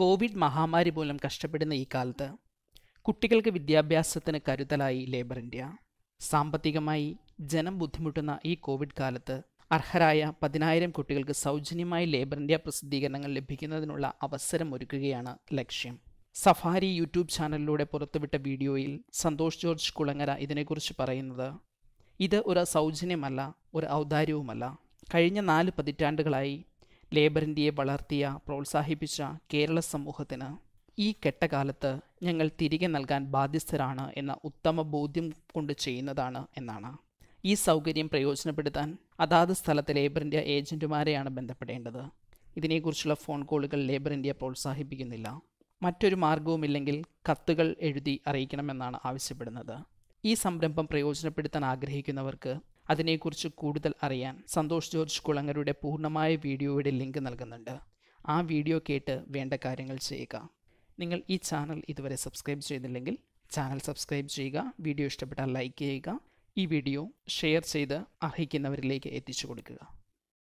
Covid മഹാമാരി മൂലം കഷ്ടപ്പെടുന്ന ഈ കാലത്ത് കുട്ടികൾക്ക് വിദ്യാഭ്യാസത്തിന് കരുതലായി ലേബർ ഇന്ത്യ സാമ്പത്തികമായി ജനം ബുദ്ധിമുട്ടുന്ന ഈ കോവിഡ് കാലത്ത് അർഹരായ പതിനായിരം കുട്ടികൾക്ക് സൗജന്യമായി ലേബർ ഇന്ത്യ പ്രസിദ്ധീകരണങ്ങൾ ലഭിക്കുന്നതിനുള്ള അവസരം ഒരുക്കുകയാണ് ലക്ഷ്യം സഫാരി യൂട്യൂബ് ചാനലിലൂടെ പുറത്തുവിട്ട വീഡിയോയിൽ സന്തോഷ് ജോർജ് കുളങ്ങര ഇതിനെക്കുറിച്ച് പറയുന്നത് ഇത് ഒരു സൗജന്യമല്ല ഒരു ഔദാര്യവുമല്ല കഴിഞ്ഞ നാല് പതിറ്റാണ്ടുകളായി ലേബർ ഇന്ത്യയെ വളർത്തിയ പ്രോത്സാഹിപ്പിച്ച കേരള സമൂഹത്തിന് ഈ കെട്ടകാലത്ത് ഞങ്ങൾ തിരികെ നൽകാൻ ബാധ്യസ്ഥരാണ് എന്ന ഉത്തമ ബോധ്യം കൊണ്ട് ചെയ്യുന്നതാണ് എന്നാണ് ഈ സൗകര്യം പ്രയോജനപ്പെടുത്താൻ അതാത് സ്ഥലത്തെ ലേബർ ഇന്ത്യ ഏജൻറ്റുമാരെയാണ് ബന്ധപ്പെടേണ്ടത് ഇതിനെക്കുറിച്ചുള്ള ഫോൺ കോളുകൾ ലേബർ ഇന്ത്യ പ്രോത്സാഹിപ്പിക്കുന്നില്ല മറ്റൊരു മാർഗവുമില്ലെങ്കിൽ കത്തുകൾ എഴുതി അറിയിക്കണമെന്നാണ് ആവശ്യപ്പെടുന്നത് ഈ സംരംഭം പ്രയോജനപ്പെടുത്താൻ ആഗ്രഹിക്കുന്നവർക്ക് അതിനെക്കുറിച്ച് കൂടുതൽ അറിയാൻ സന്തോഷ് ജോർജ് കുളങ്ങരുടെ പൂർണ്ണമായ വീഡിയോയുടെ ലിങ്ക് നൽകുന്നുണ്ട് ആ വീഡിയോ കേട്ട് വേണ്ട കാര്യങ്ങൾ ചെയ്യുക നിങ്ങൾ ഈ ചാനൽ ഇതുവരെ സബ്സ്ക്രൈബ് ചെയ്തില്ലെങ്കിൽ ചാനൽ സബ്സ്ക്രൈബ് ചെയ്യുക വീഡിയോ ഇഷ്ടപ്പെട്ടാൽ ലൈക്ക് ചെയ്യുക ഈ വീഡിയോ ഷെയർ ചെയ്ത് അർഹിക്കുന്നവരിലേക്ക് എത്തിച്ചു കൊടുക്കുക